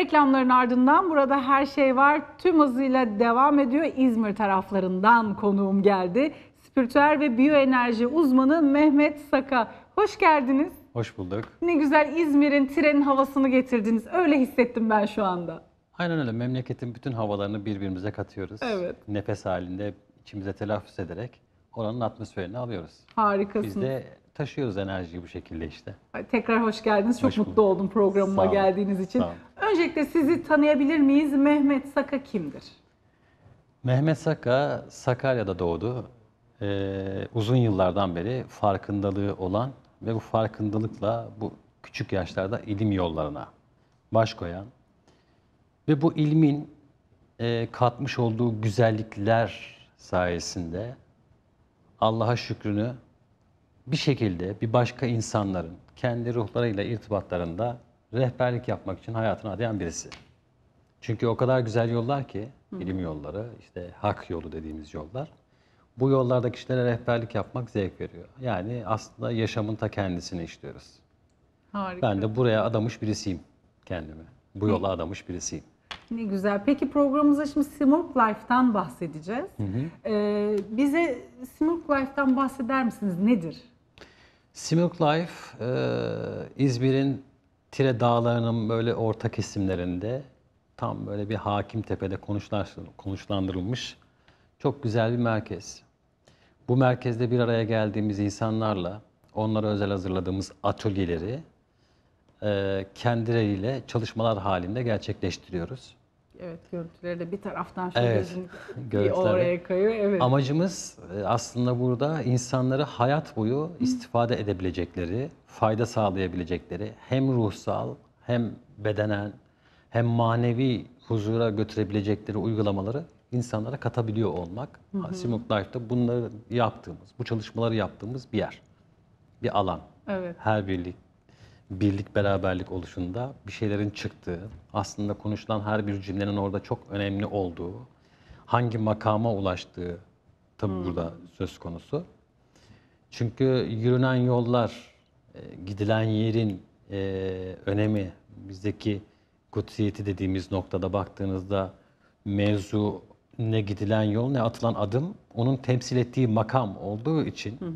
Reklamların ardından burada her şey var. Tüm hızıyla devam ediyor. İzmir taraflarından konuğum geldi. Spiritüel ve biyoenerji uzmanı Mehmet Saka. Hoş geldiniz. Hoş bulduk. Ne güzel İzmir'in trenin havasını getirdiniz. Öyle hissettim ben şu anda. Aynen öyle. Memleketin bütün havalarını birbirimize katıyoruz. Evet. Nefes halinde içimize telaffuz ederek oranın atmosferini alıyoruz. Harikasınız. Biz de taşıyoruz enerjiyi bu şekilde işte. Tekrar hoş geldiniz. Hoş Çok mutlu oldum programıma geldiğiniz için. Öncelikle sizi tanıyabilir miyiz? Mehmet Saka kimdir? Mehmet Saka Sakarya'da doğdu. Ee, uzun yıllardan beri farkındalığı olan ve bu farkındalıkla bu küçük yaşlarda ilim yollarına baş koyan ve bu ilmin e, katmış olduğu güzellikler sayesinde Allah'a şükrünü bir şekilde bir başka insanların kendi ruhlarıyla irtibatlarında rehberlik yapmak için hayatını adayan birisi. Çünkü o kadar güzel yollar ki, bilim yolları, işte hak yolu dediğimiz yollar. Bu yollarda kişilere rehberlik yapmak zevk veriyor. Yani aslında yaşamın ta kendisini işliyoruz. Harika. Ben de buraya adamış birisiyim kendimi. Bu yola adamış birisiyim. Ne güzel. Peki programımıza şimdi Simurg Life'tan bahsedeceğiz. Hı hı. Ee, bize Simurg Life'tan bahseder misiniz? Nedir? Similk Life, e, İzmir'in Tire Dağları'nın böyle orta kesimlerinde tam böyle bir hakim tepede konuşlandırılmış çok güzel bir merkez. Bu merkezde bir araya geldiğimiz insanlarla onlara özel hazırladığımız atölyeleri e, kendileriyle çalışmalar halinde gerçekleştiriyoruz. Evet görüntüleri de bir taraftan şöyle evet, bir oraya kayıyor. Evet. Amacımız e, aslında burada insanları hayat boyu istifade edebilecekleri, fayda sağlayabilecekleri hem ruhsal hem bedenen hem manevi huzura götürebilecekleri uygulamaları insanlara katabiliyor olmak. Simut Life'da bunları yaptığımız, bu çalışmaları yaptığımız bir yer, bir alan. Evet. Her birlik birlik beraberlik oluşunda bir şeylerin çıktığı, aslında konuşulan her bir cümlenin orada çok önemli olduğu, hangi makama ulaştığı tabi hmm. burada söz konusu. Çünkü yürünen yollar, e, gidilen yerin e, önemi, bizdeki kutsiyeti dediğimiz noktada baktığınızda mevzu ne gidilen yol ne atılan adım onun temsil ettiği makam olduğu için hı hı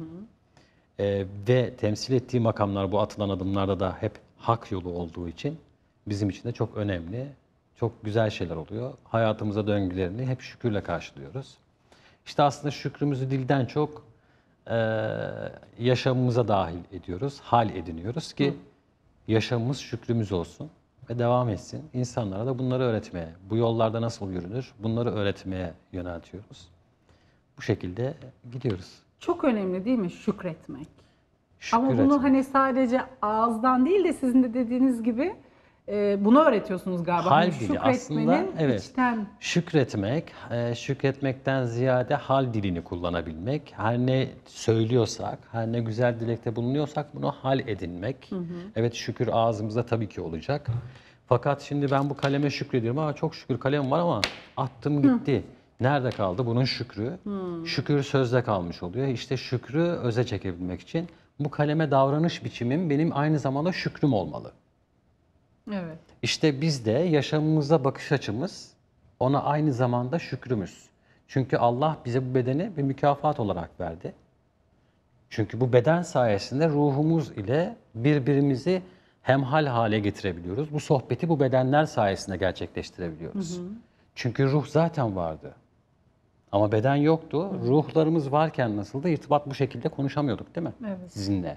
e, ve temsil ettiği makamlar bu atılan adımlarda da hep hak yolu olduğu için bizim için de çok önemli, çok güzel şeyler oluyor. Hayatımıza döngülerini hep şükürle karşılıyoruz. İşte aslında şükrümüzü dilden çok e, yaşamımıza dahil ediyoruz, hal ediniyoruz ki Hı. yaşamımız şükrümüz olsun ve devam etsin. İnsanlara da bunları öğretmeye, bu yollarda nasıl yürünür bunları öğretmeye yöneltiyoruz. Bu şekilde gidiyoruz. Çok önemli değil mi şükretmek? Şükür Ama bunu etmek. hani sadece ağızdan değil de sizin de dediğiniz gibi e, bunu öğretiyorsunuz galiba. Hani hal hani dili aslında evet. Içten... Şükretmek, e, şükretmekten ziyade hal dilini kullanabilmek. Her ne söylüyorsak, her ne güzel dilekte bulunuyorsak bunu hal edinmek. Hı hı. Evet şükür ağzımızda tabii ki olacak. Fakat şimdi ben bu kaleme şükrediyorum ama çok şükür kalem var ama attım gitti. Hı. Nerede kaldı? Bunun şükrü. Hmm. Şükür sözde kalmış oluyor. İşte şükrü öze çekebilmek için bu kaleme davranış biçimim benim aynı zamanda şükrüm olmalı. Evet. İşte biz de yaşamımıza bakış açımız ona aynı zamanda şükrümüz. Çünkü Allah bize bu bedeni bir mükafat olarak verdi. Çünkü bu beden sayesinde ruhumuz ile birbirimizi hemhal hale getirebiliyoruz. Bu sohbeti bu bedenler sayesinde gerçekleştirebiliyoruz. Hı hı. Çünkü ruh zaten vardı. Ama beden yoktu. Hı. Ruhlarımız varken nasıl da irtibat bu şekilde konuşamıyorduk değil mi? Evet. Sizinle.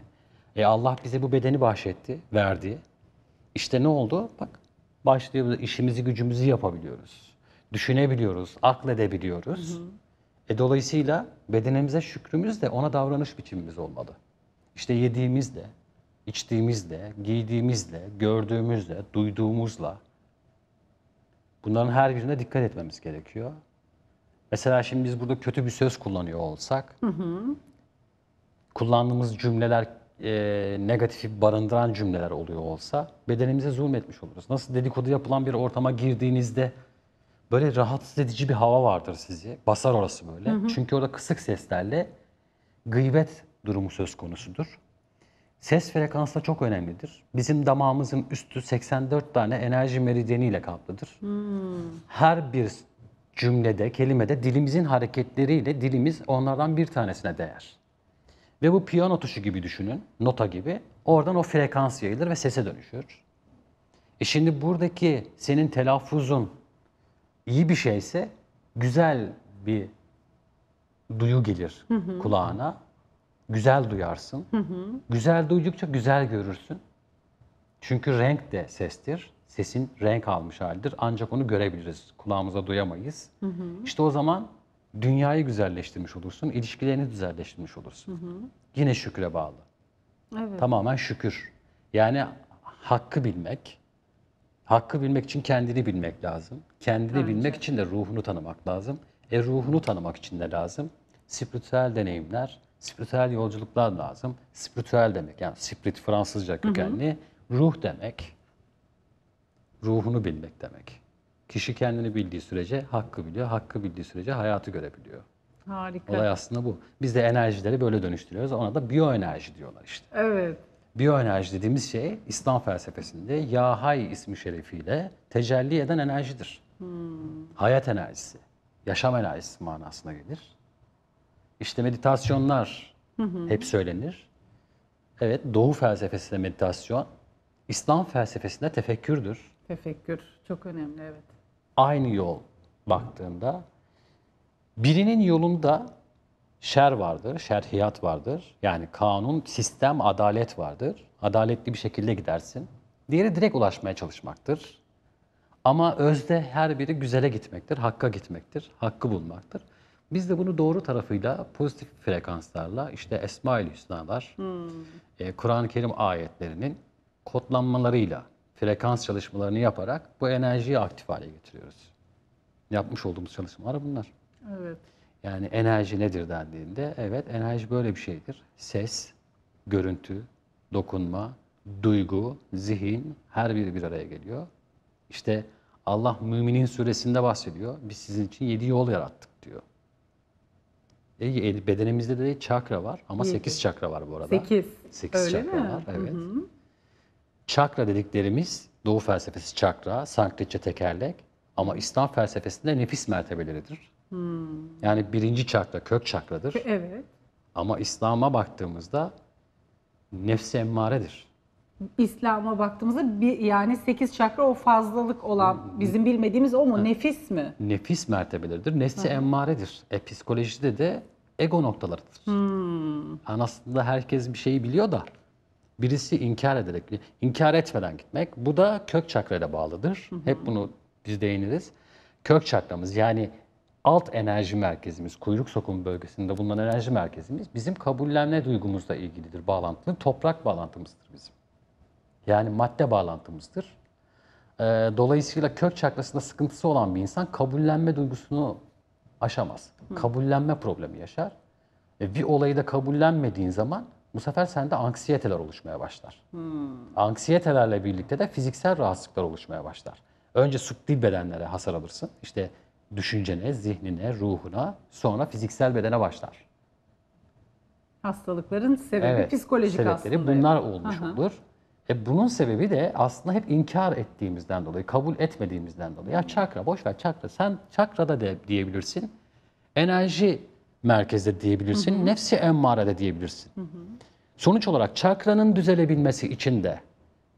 E Allah bize bu bedeni bahşetti, verdi. İşte ne oldu? Bak başlıyoruz, işimizi gücümüzü yapabiliyoruz. Düşünebiliyoruz, akledebiliyoruz. Hı hı. E dolayısıyla bedenimize şükrümüz de ona davranış biçimimiz olmalı. İşte yediğimiz de, içtiğimiz de, giydiğimiz de, gördüğümüz de, duyduğumuzla bunların her birine dikkat etmemiz gerekiyor. Mesela şimdi biz burada kötü bir söz kullanıyor olsak, hı hı. kullandığımız cümleler e, negatifi barındıran cümleler oluyor olsa bedenimize zulmetmiş oluruz. Nasıl dedikodu yapılan bir ortama girdiğinizde böyle rahatsız edici bir hava vardır sizi. Basar orası böyle. Hı hı. Çünkü orada kısık seslerle gıybet durumu söz konusudur. Ses frekansı da çok önemlidir. Bizim damağımızın üstü 84 tane enerji meridyeni ile kaplıdır. Hmm. Her bir cümlede, kelimede dilimizin hareketleriyle dilimiz onlardan bir tanesine değer. Ve bu piyano tuşu gibi düşünün, nota gibi. Oradan o frekans yayılır ve sese dönüşür. E şimdi buradaki senin telaffuzun iyi bir şeyse güzel bir duyu gelir hı hı. kulağına. Güzel duyarsın. Hı hı. Güzel duydukça güzel görürsün. Çünkü renk de sestir sesin renk almış halidir. Ancak onu görebiliriz. Kulağımıza duyamayız. Hı hı. İşte o zaman dünyayı güzelleştirmiş olursun, ilişkilerini güzelleştirmiş olursun. Hı hı. Yine şükre bağlı. Evet. Tamamen şükür. Yani hakkı bilmek, hakkı bilmek için kendini bilmek lazım. Kendini Bence. bilmek için de ruhunu tanımak lazım. E ruhunu tanımak için de lazım. Spiritüel deneyimler, spiritüel yolculuklar lazım. Spiritüel demek yani spirit Fransızca kökenli. Hı hı. Ruh demek ruhunu bilmek demek. Kişi kendini bildiği sürece hakkı biliyor, hakkı bildiği sürece hayatı görebiliyor. Harika. Olay aslında bu. Biz de enerjileri böyle dönüştürüyoruz. Ona da biyoenerji diyorlar işte. Evet. Biyoenerji dediğimiz şey İslam felsefesinde Yahay ismi şerefiyle tecelli eden enerjidir. Hmm. Hayat enerjisi, yaşam enerjisi manasına gelir. İşte meditasyonlar hep söylenir. Evet, Doğu felsefesinde meditasyon, İslam felsefesinde tefekkürdür. Tefekkür çok önemli evet. Aynı yol baktığında birinin yolunda şer vardır, şerhiyat vardır. Yani kanun, sistem, adalet vardır. Adaletli bir şekilde gidersin. Diğeri direkt ulaşmaya çalışmaktır. Ama özde her biri güzele gitmektir, hakka gitmektir, hakkı bulmaktır. Biz de bunu doğru tarafıyla, pozitif frekanslarla, işte Esma-ül Hüsna'lar, hmm. E, Kur'an-ı Kerim ayetlerinin kodlanmalarıyla frekans çalışmalarını yaparak bu enerjiyi aktif hale getiriyoruz. Yapmış olduğumuz çalışmalar bunlar. Evet. Yani enerji nedir dendiğinde evet enerji böyle bir şeydir. Ses, görüntü, dokunma, duygu, zihin her biri bir araya geliyor. İşte Allah Müminin suresinde bahsediyor. Biz sizin için yedi yol yarattık diyor. E, bedenimizde de çakra var ama sekiz çakra var bu arada. Sekiz. Sekiz Öyle çakra mi? var evet. Hı hı. Çakra dediklerimiz Doğu felsefesi çakra, Sanskritçe tekerlek ama İslam felsefesinde nefis mertebeleridir. Hmm. Yani birinci çakra kök çakradır. Evet. Ama İslam'a baktığımızda nefsi emmaredir. İslam'a baktığımızda bir, yani sekiz çakra o fazlalık olan bizim bilmediğimiz o mu? Ha. Nefis mi? Nefis mertebeleridir. Nefsi Hı. emmaredir. E, psikolojide de ego noktalarıdır. Hmm. Yani aslında herkes bir şeyi biliyor da Birisi inkar ederek, inkar etmeden gitmek. Bu da kök çakrayla bağlıdır. Hep bunu biz değiniriz. Kök çakramız yani alt enerji merkezimiz, kuyruk sokumu bölgesinde bulunan enerji merkezimiz bizim kabullenme duygumuzla ilgilidir, bağlantılı. Toprak bağlantımızdır bizim. Yani madde bağlantımızdır. Ee, dolayısıyla kök çakrasında sıkıntısı olan bir insan kabullenme duygusunu aşamaz. Kabullenme problemi yaşar. E, bir olayı da kabullenmediğin zaman bu sefer sende anksiyeteler oluşmaya başlar. Hmm. Anksiyetelerle birlikte de fiziksel rahatsızlıklar oluşmaya başlar. Önce subtil bedenlere hasar alırsın. İşte düşüncene, zihnine, ruhuna sonra fiziksel bedene başlar. Hastalıkların sebebi evet, psikolojik sebepleri aslında. bunlar olmuş Aha. olur. E bunun sebebi de aslında hep inkar ettiğimizden dolayı, kabul etmediğimizden dolayı. Ya çakra boşver çakra. Sen çakra da de diyebilirsin. Enerji merkezde diyebilirsin. Hı hı. Nefsi emmarede diyebilirsin. Hı hı. Sonuç olarak çakranın düzelebilmesi için de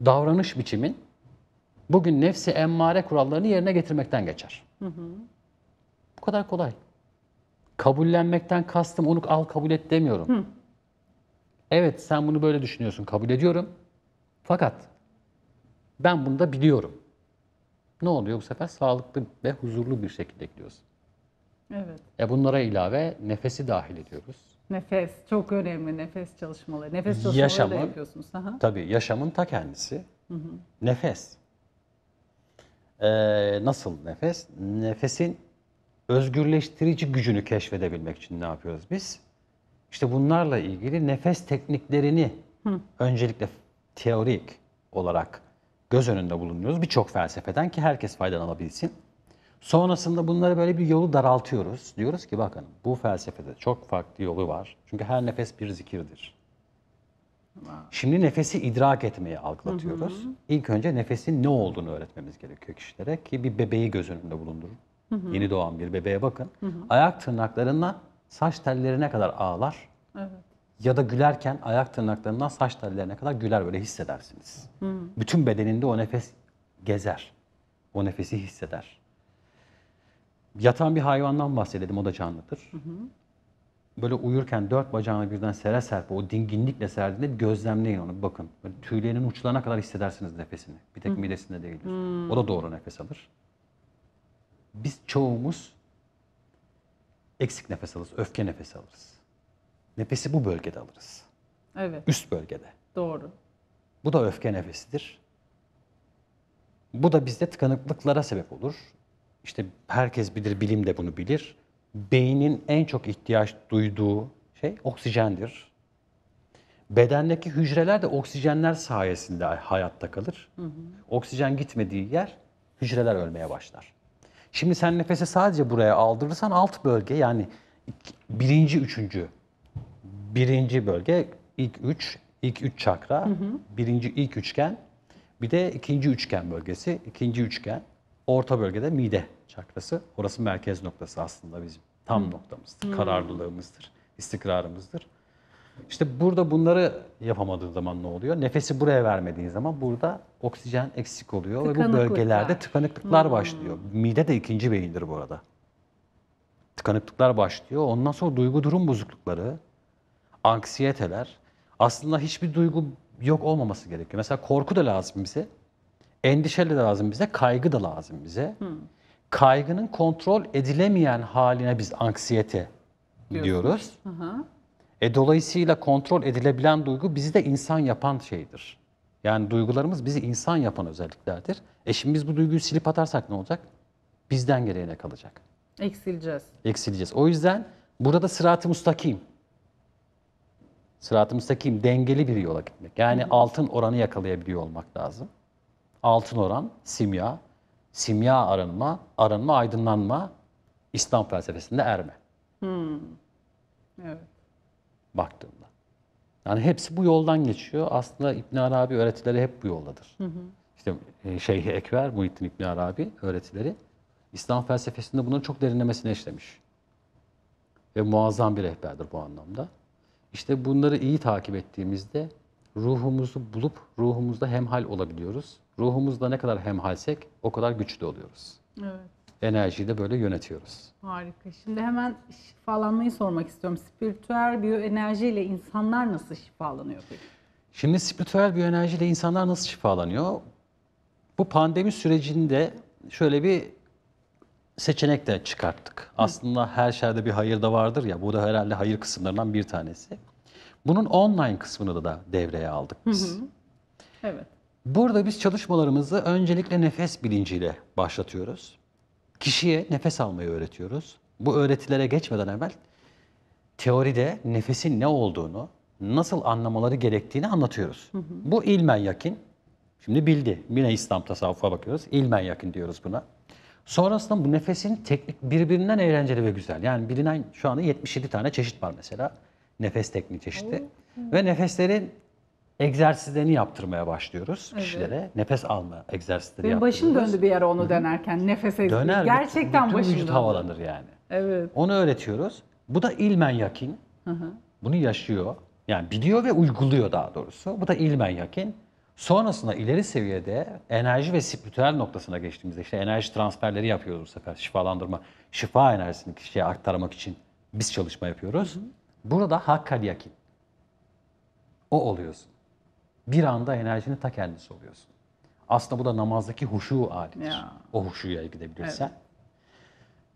davranış biçimin bugün nefsi emmare kurallarını yerine getirmekten geçer. Hı hı. Bu kadar kolay. Kabullenmekten kastım onu al kabul et demiyorum. Hı. Evet sen bunu böyle düşünüyorsun kabul ediyorum. Fakat ben bunu da biliyorum. Ne oluyor bu sefer? Sağlıklı ve huzurlu bir şekilde gidiyorsun. Evet. E bunlara ilave nefesi dahil ediyoruz. Nefes çok önemli nefes çalışmaları. Nefes çalışmaları yaşamın, da yapıyorsunuz. Aha. Tabii yaşamın ta kendisi hı hı. nefes. Ee, nasıl nefes? Nefesin özgürleştirici gücünü keşfedebilmek için ne yapıyoruz biz? İşte bunlarla ilgili nefes tekniklerini hı. öncelikle teorik olarak göz önünde bulunuyoruz. Birçok felsefeden ki herkes faydalanabilsin. Sonrasında bunları böyle bir yolu daraltıyoruz. Diyoruz ki bakın bu felsefede çok farklı yolu var. Çünkü her nefes bir zikirdir. Şimdi nefesi idrak etmeye algılatıyoruz. Hı hı. İlk önce nefesin ne olduğunu öğretmemiz gerekiyor kişilere ki bir bebeği göz önünde bulundurun. Hı hı. Yeni doğan bir bebeğe bakın. Hı hı. Ayak tırnaklarından saç tellerine kadar ağlar. Evet. Ya da gülerken ayak tırnaklarından saç tellerine kadar güler böyle hissedersiniz. Hı. Bütün bedeninde o nefes gezer. O nefesi hisseder. Yatan bir hayvandan bahsedelim o da canlıdır. Hı hı. Böyle uyurken dört bacağını birden sere serpe o dinginlikle serdiğinde gözlemleyin onu bakın. Böyle tüylerinin uçlarına kadar hissedersiniz nefesini. Bir tek hı. midesinde değildir. Hı. O da doğru nefes alır. Biz çoğumuz eksik nefes alırız, öfke nefesi alırız. Nefesi bu bölgede alırız. Evet. Üst bölgede. Doğru. Bu da öfke nefesidir. Bu da bizde tıkanıklıklara sebep olur işte herkes bilir, bilim de bunu bilir. Beynin en çok ihtiyaç duyduğu şey oksijendir. Bedendeki hücreler de oksijenler sayesinde hayatta kalır. Hı hı. Oksijen gitmediği yer hücreler ölmeye başlar. Şimdi sen nefesi sadece buraya aldırırsan alt bölge yani birinci, üçüncü, birinci bölge ilk üç, ilk üç çakra, hı hı. birinci ilk üçgen, bir de ikinci üçgen bölgesi, ikinci üçgen orta bölgede mide çakrası. Orası merkez noktası aslında bizim. Tam noktamızdır, hmm. kararlılığımızdır, istikrarımızdır. İşte burada bunları yapamadığı zaman ne oluyor? Nefesi buraya vermediğin zaman burada oksijen eksik oluyor ve bu bölgelerde tıkanıklıklar hmm. başlıyor. Mide de ikinci beyindir bu arada. Tıkanıklıklar başlıyor. Ondan sonra duygu durum bozuklukları, anksiyeteler. Aslında hiçbir duygu yok olmaması gerekiyor. Mesela korku da lazım bize. Endişe de lazım bize, kaygı da lazım bize. Hmm. Kaygının kontrol edilemeyen haline biz anksiyete diyoruz. diyoruz. Hı E, dolayısıyla kontrol edilebilen duygu bizi de insan yapan şeydir. Yani duygularımız bizi insan yapan özelliklerdir. E şimdi biz bu duyguyu silip atarsak ne olacak? Bizden gereğine kalacak. Eksileceğiz. Eksileceğiz. O yüzden burada sırat-ı mustakim. Sırat-ı mustakim dengeli bir yola gitmek. Yani hı altın oranı yakalayabiliyor olmak lazım altın oran, simya, simya arınma, arınma aydınlanma, İslam felsefesinde erme. Hmm. Evet. Baktığımda. Yani hepsi bu yoldan geçiyor. Aslında İbn Arabi öğretileri hep bu yoldadır. Hı hı. İşte e, Şeyh Ekber, Muhittin İbn Arabi öğretileri İslam felsefesinde bunun çok derinlemesine işlemiş. Ve muazzam bir rehberdir bu anlamda. İşte bunları iyi takip ettiğimizde ruhumuzu bulup ruhumuzda hemhal olabiliyoruz. Ruhumuzda ne kadar hemhalsek o kadar güçlü oluyoruz. Evet. Enerjiyi de böyle yönetiyoruz. Harika. Şimdi hemen şifalanmayı sormak istiyorum. Spiritüel biyoenerjiyle insanlar nasıl şifalanıyor peki? Şimdi spiritüel biyoenerjiyle insanlar nasıl şifalanıyor? Bu pandemi sürecinde şöyle bir seçenek de çıkarttık. Hı. Aslında her şeyde bir hayır da vardır ya. Bu da herhalde hayır kısımlarından bir tanesi. Bunun online kısmını da devreye aldık biz. Hı hı. Evet. Burada biz çalışmalarımızı öncelikle nefes bilinciyle başlatıyoruz. Kişiye nefes almayı öğretiyoruz. Bu öğretilere geçmeden evvel teoride nefesin ne olduğunu, nasıl anlamaları gerektiğini anlatıyoruz. Hı hı. Bu ilmen yakin. Şimdi bildi. Yine İslam tasavvufa bakıyoruz. İlmen yakin diyoruz buna. Sonrasında bu nefesin teknik birbirinden eğlenceli ve güzel. Yani bilinen şu anda 77 tane çeşit var mesela nefes tekniği çeşidi. Ve nefeslerin egzersizlerini yaptırmaya başlıyoruz evet. kişilere. Nefes alma egzersizleri Benim başım döndü bir yere onu denerken Nefes egzersizi. Gerçekten bütün başım vücut döndü. havalanır yani. Evet. Onu öğretiyoruz. Bu da ilmen yakin. Bunu yaşıyor. Yani biliyor ve uyguluyor daha doğrusu. Bu da ilmen yakin. Sonrasında ileri seviyede enerji ve spiritüel noktasına geçtiğimizde işte enerji transferleri yapıyoruz bu sefer. Şifalandırma, şifa enerjisini kişiye aktarmak için biz çalışma yapıyoruz. Hı hı. Burada hakkal yakin. O oluyorsun. Bir anda enerjini ta kendisi oluyorsun. Aslında bu da namazdaki huşu halidir. Ya. O huşuya gidebilirsen. Evet.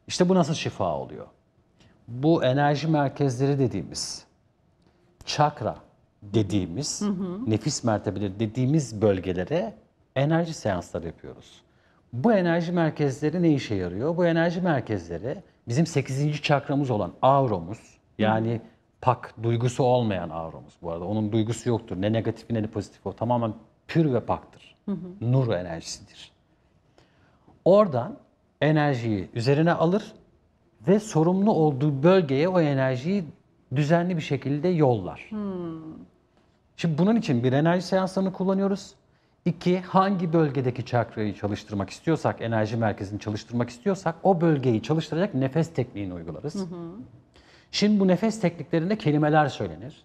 İşte bu nasıl şifa oluyor? Bu enerji merkezleri dediğimiz, çakra dediğimiz, hı hı. nefis mertebeleri dediğimiz bölgelere enerji seansları yapıyoruz. Bu enerji merkezleri ne işe yarıyor? Bu enerji merkezleri bizim 8. çakramız olan auromuz, yani hı pak duygusu olmayan avromuz bu arada. Onun duygusu yoktur. Ne negatif ne de pozitif o. Tamamen pür ve paktır. Hı hı. Nur enerjisidir. Oradan enerjiyi üzerine alır ve sorumlu olduğu bölgeye o enerjiyi düzenli bir şekilde yollar. Hmm. Şimdi bunun için bir enerji seanslarını kullanıyoruz. İki, hangi bölgedeki çakrayı çalıştırmak istiyorsak, enerji merkezini çalıştırmak istiyorsak o bölgeyi çalıştıracak nefes tekniğini uygularız. Hı hı. Şimdi bu nefes tekniklerinde kelimeler söylenir.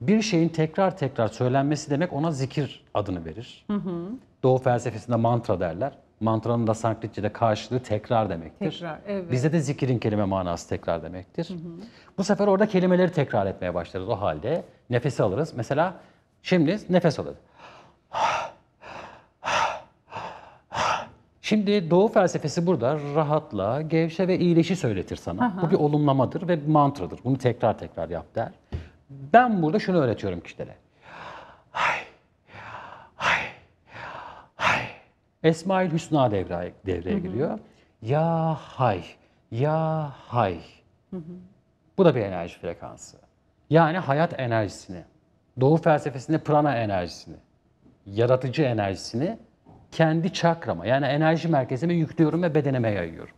Bir şeyin tekrar tekrar söylenmesi demek ona zikir adını verir. Hı hı. Doğu felsefesinde mantra derler. Mantranın da Sanskritçe'de karşılığı tekrar demektir. Tekrar, evet. Bizde de zikirin kelime manası tekrar demektir. Hı hı. Bu sefer orada kelimeleri tekrar etmeye başlarız o halde. Nefesi alırız. Mesela şimdi nefes alırız. Şimdi doğu felsefesi burada rahatla, gevşe ve iyileşi söyletir sana. Aha. Bu bir olumlamadır ve bir mantradır. Bunu tekrar tekrar yap der. Ben burada şunu öğretiyorum kişilere. Hay, hay, hay. Esmail Hüsna devreye, devreye hı hı. giriyor. Ya hay, ya hay. Hı hı. Bu da bir enerji frekansı. Yani hayat enerjisini, doğu felsefesinde prana enerjisini, yaratıcı enerjisini kendi çakrama yani enerji merkezime yüklüyorum ve bedenime yayıyorum.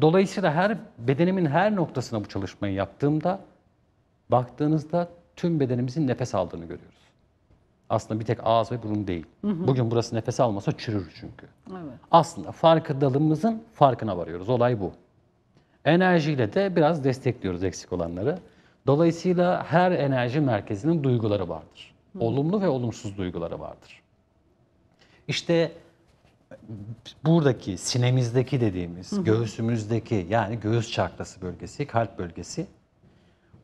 Dolayısıyla her bedenimin her noktasına bu çalışmayı yaptığımda baktığınızda tüm bedenimizin nefes aldığını görüyoruz. Aslında bir tek ağız ve burun değil. Hı hı. Bugün burası nefes almasa çürür çünkü. Evet. Aslında farkındalığımızın farkına varıyoruz. Olay bu. Enerjiyle de biraz destekliyoruz eksik olanları. Dolayısıyla her enerji merkezinin duyguları vardır. Hı. Olumlu ve olumsuz duyguları vardır. İşte buradaki sinemizdeki dediğimiz, Hı-hı. göğsümüzdeki yani göğüs çakrası bölgesi, kalp bölgesi.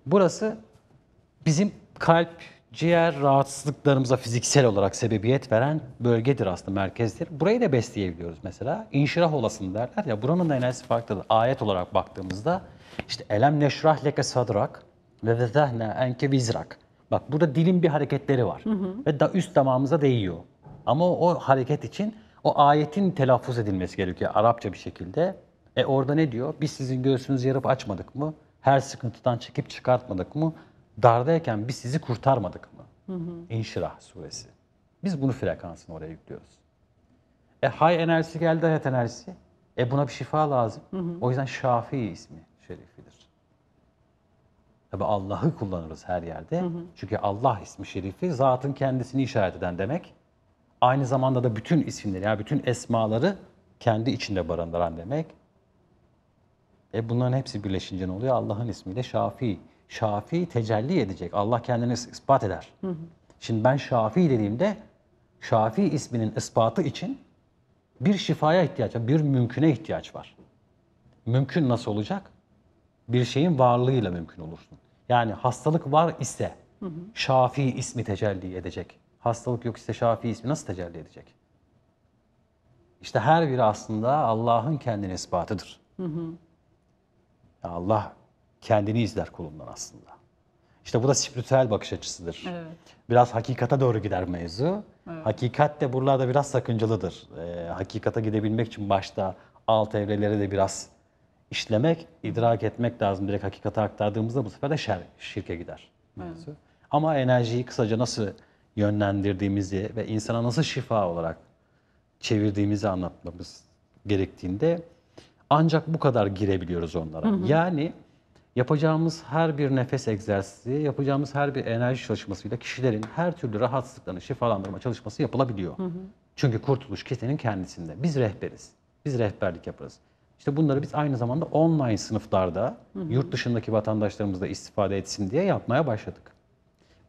Burası bizim kalp, ciğer rahatsızlıklarımıza fiziksel olarak sebebiyet veren bölgedir aslında, merkezdir. Burayı da besleyebiliyoruz mesela. İnşirah olasın derler ya, buranın da enerjisi farklıdır. Ayet olarak baktığımızda işte elem neşrah leke sadrak ve vezehne enke vizrak. Bak burada dilin bir hareketleri var hı hı. ve da üst damağımıza değiyor. Ama o hareket için o ayetin telaffuz edilmesi gerekiyor Arapça bir şekilde. E orada ne diyor? Biz sizin göğsünüzü yarıp açmadık mı? Her sıkıntıdan çekip çıkartmadık mı? Dardayken biz sizi kurtarmadık mı? Hı hı. İnşirah suresi. Biz bunu frekansını oraya yüklüyoruz. E hay enerjisi geldi hayat enerjisi. E buna bir şifa lazım. Hı hı. O yüzden Şafii ismi şerifidir. Tabi Allah'ı kullanırız her yerde. Hı hı. Çünkü Allah ismi şerifi zatın kendisini işaret eden demek. Aynı zamanda da bütün isimleri, yani bütün esmaları kendi içinde barındıran demek. E bunların hepsi birleşince ne oluyor? Allah'ın ismiyle Şafi. Şafi tecelli edecek. Allah kendini ispat eder. Hı hı. Şimdi ben Şafi dediğimde Şafi isminin ispatı için bir şifaya ihtiyaç var, bir mümküne ihtiyaç var. Mümkün nasıl olacak? Bir şeyin varlığıyla mümkün olursun. Yani hastalık var ise hı hı. Şafi ismi tecelli edecek hastalık yok işte Şafii ismi nasıl tecelli edecek? İşte her biri aslında Allah'ın kendini ispatıdır. Hı hı. Allah kendini izler kulundan aslında. İşte bu da spiritüel bakış açısıdır. Evet. Biraz hakikate doğru gider mevzu. Evet. Hakikat de buralarda biraz sakıncalıdır. Ee, hakikata gidebilmek için başta alt evreleri de biraz işlemek, idrak etmek lazım. Direkt hakikate aktardığımızda bu sefer de şer, şirke gider mevzu. Evet. Ama enerjiyi kısaca nasıl yönlendirdiğimizi ve insana nasıl şifa olarak çevirdiğimizi anlatmamız gerektiğinde ancak bu kadar girebiliyoruz onlara. Hı hı. Yani yapacağımız her bir nefes egzersizi, yapacağımız her bir enerji çalışmasıyla kişilerin her türlü rahatsızlıklarını şifalandırma çalışması yapılabiliyor. Hı hı. Çünkü kurtuluş kişinin kendisinde. Biz rehberiz. Biz rehberlik yaparız. İşte bunları biz aynı zamanda online sınıflarda hı hı. yurt dışındaki vatandaşlarımız da istifade etsin diye yapmaya başladık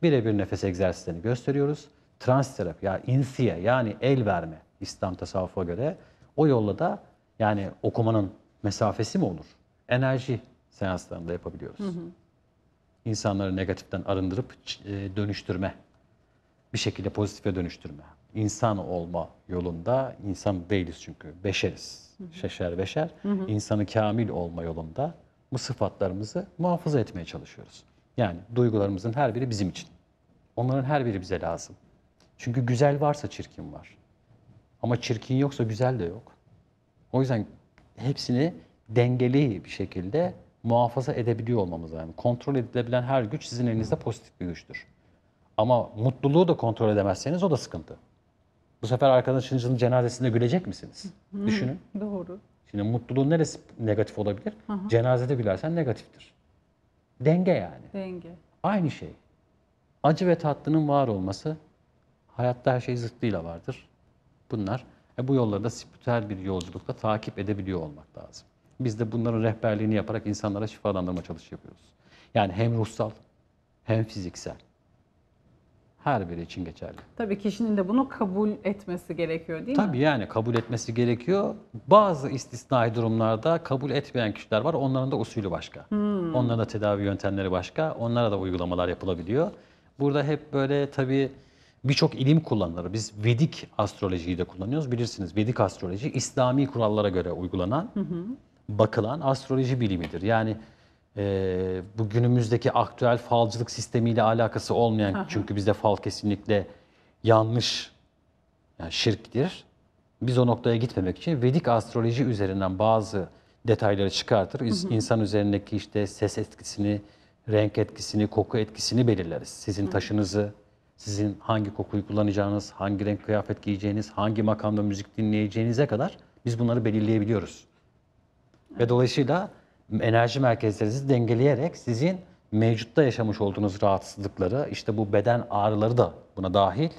birebir nefes egzersizlerini gösteriyoruz. Trans terapi yani insiye yani el verme İslam tasavvufa göre o yolla da yani okumanın mesafesi mi olur? Enerji seanslarında yapabiliyoruz. İnsanları negatiften arındırıp e, dönüştürme, bir şekilde pozitife dönüştürme. İnsan olma yolunda insan değiliz çünkü beşeriz. Şeşer beşer. Hı hı. İnsanı kamil olma yolunda bu sıfatlarımızı muhafaza etmeye çalışıyoruz. Yani duygularımızın her biri bizim için. Onların her biri bize lazım. Çünkü güzel varsa çirkin var. Ama çirkin yoksa güzel de yok. O yüzden hepsini dengeli bir şekilde muhafaza edebiliyor olmamız lazım. Kontrol edilebilen her güç sizin elinizde pozitif bir güçtür. Ama mutluluğu da kontrol edemezseniz o da sıkıntı. Bu sefer arkadaşınızın cenazesinde gülecek misiniz? Düşünün. Doğru. Şimdi mutluluğun neresi negatif olabilir? Hı Cenazede gülersen negatiftir. Denge yani. Denge. Aynı şey. Acı ve tatlının var olması hayatta her şey zıttıyla vardır. Bunlar e bu yolları da spiritüel bir yolculukta takip edebiliyor olmak lazım. Biz de bunların rehberliğini yaparak insanlara şifalandırma çalışı yapıyoruz. Yani hem ruhsal hem fiziksel her biri için geçerli. Tabii kişinin de bunu kabul etmesi gerekiyor değil Tabii mi? Tabii yani kabul etmesi gerekiyor. Bazı istisnai durumlarda kabul etmeyen kişiler var. Onların da usulü başka. Hmm. Onların da tedavi yöntemleri başka. Onlara da uygulamalar yapılabiliyor. Burada hep böyle tabii birçok ilim kullanılır. Biz Vedik astrolojiyi de kullanıyoruz. Bilirsiniz Vedik astroloji İslami kurallara göre uygulanan, hı bakılan astroloji bilimidir. Yani e, bu günümüzdeki aktüel falcılık sistemiyle alakası olmayan Aha. çünkü bizde fal kesinlikle yanlış yani şirktir. Biz o noktaya gitmemek için Vedik astroloji üzerinden bazı detayları çıkartır. Hı hı. İnsan üzerindeki işte ses etkisini, renk etkisini, koku etkisini belirleriz. Sizin taşınızı, sizin hangi kokuyu kullanacağınız, hangi renk kıyafet giyeceğiniz, hangi makamda müzik dinleyeceğinize kadar biz bunları belirleyebiliyoruz. Evet. Ve dolayısıyla enerji merkezlerinizi dengeleyerek sizin mevcutta yaşamış olduğunuz rahatsızlıkları, işte bu beden ağrıları da buna dahil,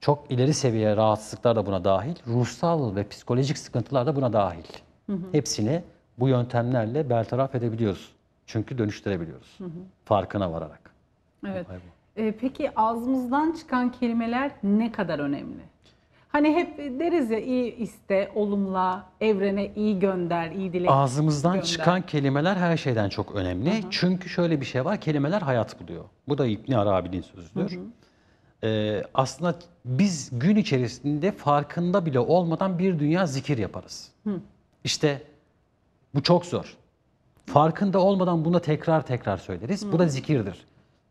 çok ileri seviye rahatsızlıklar da buna dahil, ruhsal ve psikolojik sıkıntılar da buna dahil. Hı hı. Hepsini bu yöntemlerle bertaraf edebiliyoruz. Çünkü dönüştürebiliyoruz. Hı hı. Farkına vararak. Evet. E, peki ağzımızdan çıkan kelimeler ne kadar önemli? Hani hep deriz ya iyi iste, olumla, evrene iyi gönder, iyi dilek. Ağzımızdan gönder. çıkan kelimeler her şeyden çok önemli. Hı hı. Çünkü şöyle bir şey var, kelimeler hayat buluyor. Bu da İbn Arabi'nin sözüdür. Hı hı. Ee, aslında biz gün içerisinde farkında bile olmadan bir dünya zikir yaparız. Hı. İşte bu çok zor. Farkında olmadan bunu tekrar tekrar söyleriz. Hı. Bu da zikirdir.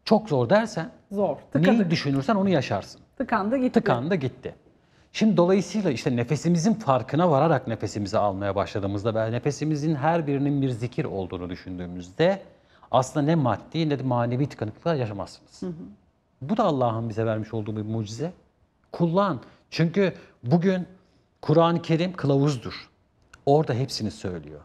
Çok zor dersen, zor. Tıkadı. neyi düşünürsen onu yaşarsın. Tıkandı gitti. Tıkandı gitti. Şimdi dolayısıyla işte nefesimizin farkına vararak nefesimizi almaya başladığımızda ve nefesimizin her birinin bir zikir olduğunu düşündüğümüzde aslında ne maddi ne de manevi tıkanıklıklar yaşamazsınız. Hı hı. Bu da Allah'ın bize vermiş olduğu bir mucize. Kullan. Çünkü bugün Kur'an-ı Kerim kılavuzdur. Orada hepsini söylüyor.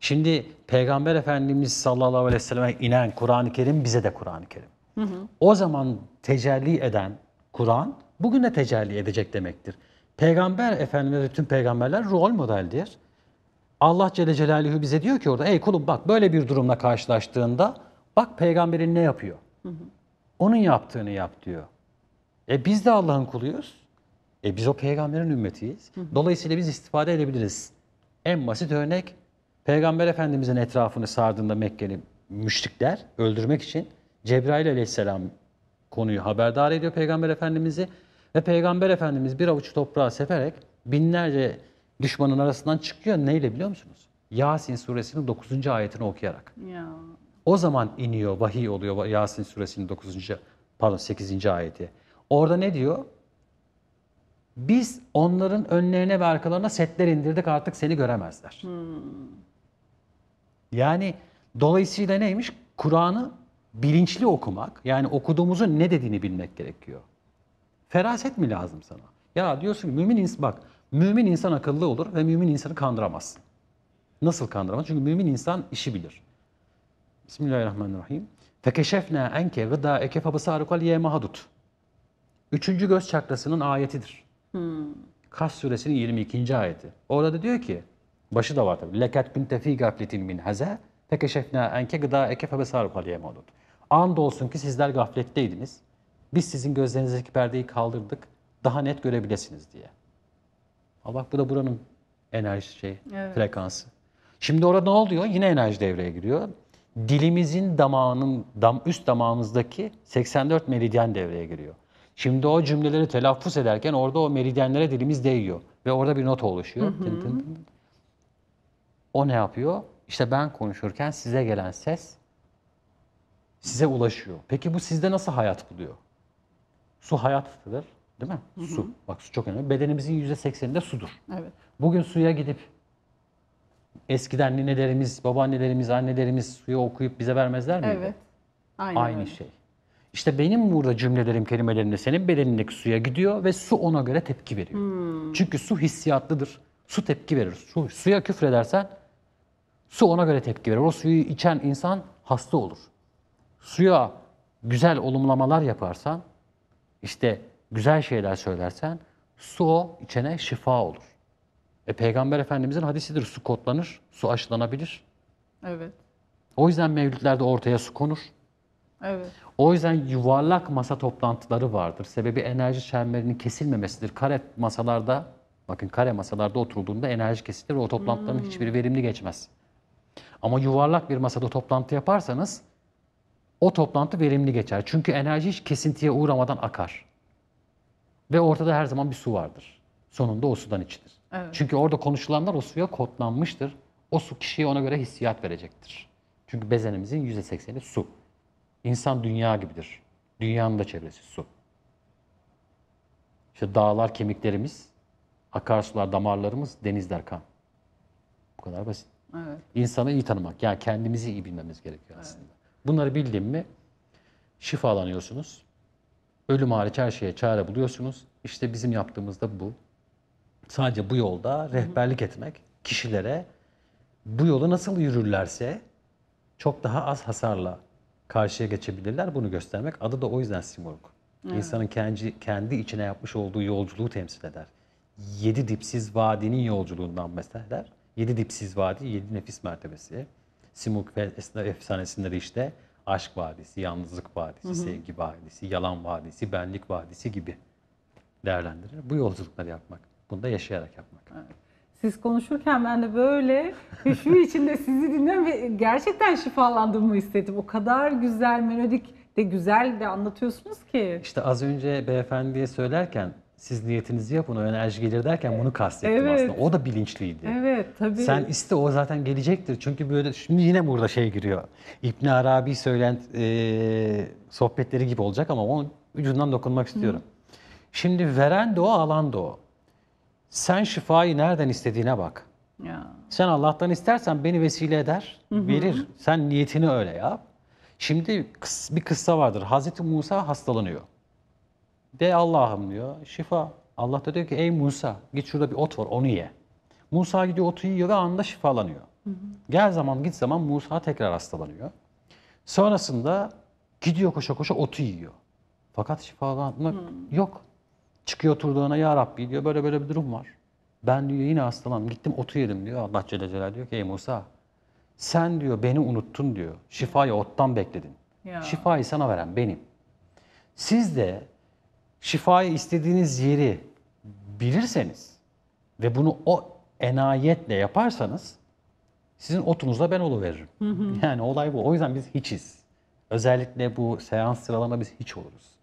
Şimdi Peygamber Efendimiz sallallahu aleyhi ve selleme inen Kur'an-ı Kerim bize de Kur'an-ı Kerim. Hı hı. O zaman tecelli eden Kur'an Bugün bugüne tecelli edecek demektir. Peygamber Efendimiz ve tüm peygamberler rol modeldir. Allah Celle Celaluhu bize diyor ki orada ey kulum bak böyle bir durumla karşılaştığında bak peygamberin ne yapıyor? Onun yaptığını yap diyor. E biz de Allah'ın kuluyuz. E biz o peygamberin ümmetiyiz. Dolayısıyla biz istifade edebiliriz. En basit örnek Peygamber Efendimizin etrafını sardığında Mekkeli müşrikler öldürmek için Cebrail aleyhisselam konuyu haberdar ediyor Peygamber Efendimiz'i. Ve Peygamber Efendimiz bir avuç toprağa seferek binlerce düşmanın arasından çıkıyor. Neyle biliyor musunuz? Yasin suresinin 9. ayetini okuyarak. Ya. O zaman iniyor, vahiy oluyor Yasin suresinin 9. pardon 8. ayeti. Orada ne diyor? Biz onların önlerine ve arkalarına setler indirdik artık seni göremezler. Hmm. Yani dolayısıyla neymiş? Kur'an'ı bilinçli okumak, yani okuduğumuzun ne dediğini bilmek gerekiyor. Feraset mi lazım sana? Ya diyorsun ki mümin insan bak mümin insan akıllı olur ve mümin insanı kandıramazsın. Nasıl kandıramaz? Çünkü mümin insan işi bilir. Bismillahirrahmanirrahim. Fekeşefne enke gıda eke fabısarukal yeme Üçüncü göz çakrasının ayetidir. Hmm. Kas suresinin 22. ayeti. Orada da diyor ki, başı da var tabii. Leket kunte fî gafletin min haze fekeşefne enke gıda eke fabısarukal yeme hadut. Andolsun ki sizler gafletteydiniz. Biz sizin gözlerinizdeki perdeyi kaldırdık. Daha net görebilirsiniz diye. Ama bak bu da buranın enerji şey, evet. frekansı. Şimdi orada ne oluyor? Yine enerji devreye giriyor. Dilimizin damağının dam, üst damağımızdaki 84 meridyen devreye giriyor. Şimdi o cümleleri telaffuz ederken orada o meridyenlere dilimiz değiyor ve orada bir not oluşuyor. Hı hı. O ne yapıyor? İşte ben konuşurken size gelen ses size ulaşıyor. Peki bu sizde nasıl hayat buluyor? Su hayattır. Değil mi? Hı hı. Su. Bak su çok önemli. Bedenimizin %80'inde sudur. Evet. Bugün suya gidip eskiden ninelerimiz, babaannelerimiz, annelerimiz suyu okuyup bize vermezler miydi? Evet. Aynen Aynı öyle. şey. İşte benim burada cümlelerim, kelimelerimde senin bedenindeki suya gidiyor ve su ona göre tepki veriyor. Hmm. Çünkü su hissiyatlıdır. Su tepki verir. Su, suya küfredersen su ona göre tepki verir. O suyu içen insan hasta olur. Suya güzel olumlamalar yaparsan işte güzel şeyler söylersen su o içene şifa olur. E, Peygamber Efendimizin hadisidir. Su kotlanır, su aşılanabilir. Evet. O yüzden mevlütlerde ortaya su konur. Evet. O yüzden yuvarlak masa toplantıları vardır. Sebebi enerji çemberinin kesilmemesidir. Kare masalarda, bakın kare masalarda oturulduğunda enerji kesilir o toplantıların hmm. hiçbiri verimli geçmez. Ama yuvarlak bir masada toplantı yaparsanız o toplantı verimli geçer. Çünkü enerji hiç kesintiye uğramadan akar. Ve ortada her zaman bir su vardır. Sonunda o sudan içilir. Evet. Çünkü orada konuşulanlar o suya kodlanmıştır. O su kişiye ona göre hissiyat verecektir. Çünkü bezenimizin %80'i su. İnsan dünya gibidir. Dünyanın da çevresi su. İşte dağlar kemiklerimiz, akarsular damarlarımız, denizler kan. Bu kadar basit. Evet. İnsanı iyi tanımak, yani kendimizi iyi bilmemiz gerekiyor aslında. Evet. Bunları bildim mi şifalanıyorsunuz. Ölüm hariç her şeye çare buluyorsunuz. İşte bizim yaptığımız da bu. Sadece bu yolda rehberlik etmek kişilere bu yolu nasıl yürürlerse çok daha az hasarla karşıya geçebilirler. Bunu göstermek adı da o yüzden Simurg. Evet. İnsanın kendi, kendi içine yapmış olduğu yolculuğu temsil eder. Yedi dipsiz vadinin yolculuğundan mesela der. Yedi dipsiz vadi, yedi nefis mertebesi. Simuk esna efsanesinleri işte Aşk Vadisi, Yalnızlık Vadisi, hı hı. Sevgi Vadisi, Yalan Vadisi, Benlik Vadisi gibi değerlendirir. Bu yolculukları yapmak. Bunu da yaşayarak yapmak. Siz konuşurken ben de böyle hüşmü içinde sizi dinliyorum ve gerçekten şifalandığımı hissettim. O kadar güzel, melodik de güzel de anlatıyorsunuz ki. İşte az önce beyefendiye söylerken siz niyetinizi yapın o enerji gelir derken bunu kastettim evet. aslında. O da bilinçliydi. Evet tabii. Sen iste o zaten gelecektir. Çünkü böyle şimdi yine burada şey giriyor. İbn Arabi söylent e, sohbetleri gibi olacak ama onun ucundan dokunmak istiyorum. Hı. Şimdi veren de o, alan da o. Sen şifayı nereden istediğine bak. Ya. Sen Allah'tan istersen beni vesile eder, hı hı. verir. Sen niyetini öyle yap. Şimdi bir kıssa vardır. Hazreti Musa hastalanıyor. De Allah'ım diyor. Şifa. Allah da diyor ki ey Musa git şurada bir ot var onu ye. Musa gidiyor otu yiyor ve anında şifalanıyor. Hı hı. Gel zaman git zaman Musa tekrar hastalanıyor. Sonrasında gidiyor koşa koşa otu yiyor. Fakat şifalanma hı. yok. Çıkıyor turduğuna ya Rabbi diyor böyle böyle bir durum var. Ben diyor yine hastalandım gittim otu yedim diyor. Allah Celle Celal diyor ki ey Musa sen diyor beni unuttun diyor. Şifayı ottan bekledin. Ya. Şifayı sana veren benim. Siz de şifayı istediğiniz yeri bilirseniz ve bunu o enayetle yaparsanız sizin otunuzla ben oluveririm. Yani olay bu. O yüzden biz hiçiz. Özellikle bu seans sıralama biz hiç oluruz.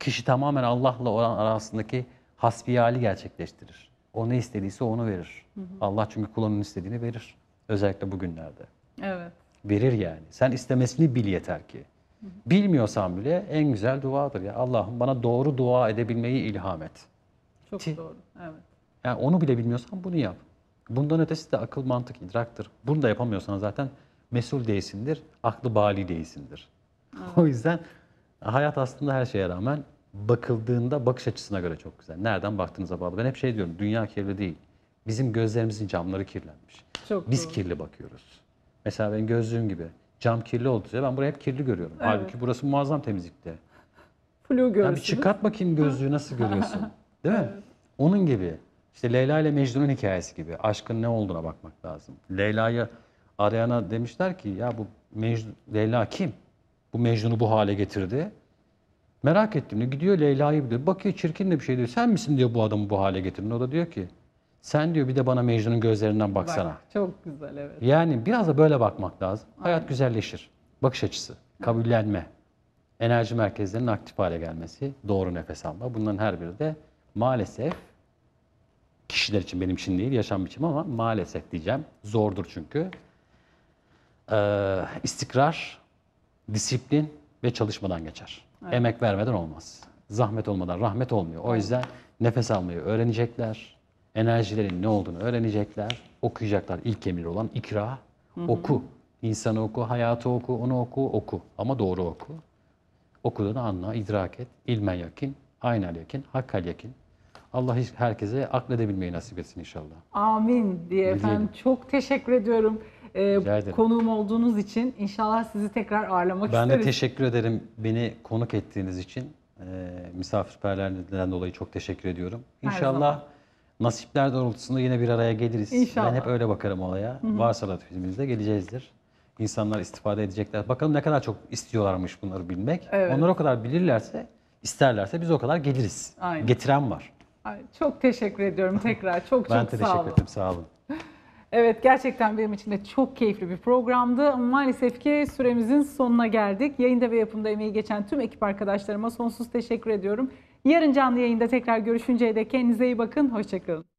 Kişi tamamen Allah'la olan arasındaki hasbiyali gerçekleştirir. O ne istediyse onu verir. Allah çünkü kullanın istediğini verir. Özellikle bugünlerde. Evet. Verir yani. Sen istemesini bil yeter ki. Bilmiyorsam bile en güzel duadır. Ya Allah'ım bana doğru dua edebilmeyi ilham et. Çok Ti. doğru. Evet. Yani onu bile bilmiyorsan bunu yap. Bundan ötesi de akıl, mantık, idraktır. Bunu da yapamıyorsan zaten mesul değilsindir, aklı bali değilsindir. Evet. O yüzden hayat aslında her şeye rağmen bakıldığında bakış açısına göre çok güzel. Nereden baktığınıza bağlı. Ben hep şey diyorum, dünya kirli değil. Bizim gözlerimizin camları kirlenmiş. Çok Biz doğru. kirli bakıyoruz. Mesela benim gözlüğüm gibi cam kirli oldu diye ben burayı hep kirli görüyorum. Evet. Halbuki burası muazzam temizlikte. Flu görüyorsun. Yani bir çıkart bakayım gözlüğü nasıl görüyorsun. Değil mi? Evet. Onun gibi. İşte Leyla ile Mecnun'un hikayesi gibi. Aşkın ne olduğuna bakmak lazım. Leyla'yı arayana demişler ki ya bu Mecnun, Leyla kim? Bu Mecnun'u bu hale getirdi. Merak ettim. Gidiyor Leyla'yı biliyor. Bakıyor çirkin de bir şey diyor. Sen misin diyor bu adamı bu hale getirdin. O da diyor ki sen diyor bir de bana Mecnun'un gözlerinden baksana. Bak, çok güzel evet. Yani biraz da böyle bakmak lazım. Aynen. Hayat güzelleşir. Bakış açısı, kabullenme, enerji merkezlerinin aktif hale gelmesi, doğru nefes alma. Bunların her biri de maalesef kişiler için benim için değil yaşam biçimi ama maalesef diyeceğim. Zordur çünkü. Ee, istikrar, disiplin ve çalışmadan geçer. Evet. Emek vermeden olmaz. Zahmet olmadan rahmet olmuyor. O yüzden nefes almayı öğrenecekler enerjilerin ne olduğunu öğrenecekler, okuyacaklar. İlk emir olan ikra, hı hı. oku. İnsanı oku, hayatı oku, onu oku, oku. Ama doğru oku. Okuduğunu anla, idrak et. İlmen yakin, aynel yakin, hakkal yakin. Allah herkese akledebilmeyi nasip etsin inşallah. Amin diye efendim. Çok teşekkür ediyorum e, konuğum olduğunuz için. İnşallah sizi tekrar ağırlamak ben isteriz. Ben de teşekkür ederim beni konuk ettiğiniz için. E, ee, misafirperverlerden dolayı çok teşekkür ediyorum. İnşallah nasipler doğrultusunda yine bir araya geliriz. İnşallah. Ben hep öyle bakarım olaya. Hı-hı. Varsa latifimizde geleceğizdir. İnsanlar istifade edecekler. Bakalım ne kadar çok istiyorlarmış bunları bilmek. Evet. Onlar o kadar bilirlerse, isterlerse biz o kadar geliriz. Aynen. Getiren var. Ay, çok teşekkür ediyorum tekrar. Çok çok sağ olun. Ben teşekkür ederim. Sağ olun. Evet gerçekten benim için de çok keyifli bir programdı. Maalesef ki süremizin sonuna geldik. Yayında ve yapımda emeği geçen tüm ekip arkadaşlarıma sonsuz teşekkür ediyorum. Yarın canlı yayında tekrar görüşünceye de kendinize iyi bakın. Hoşçakalın.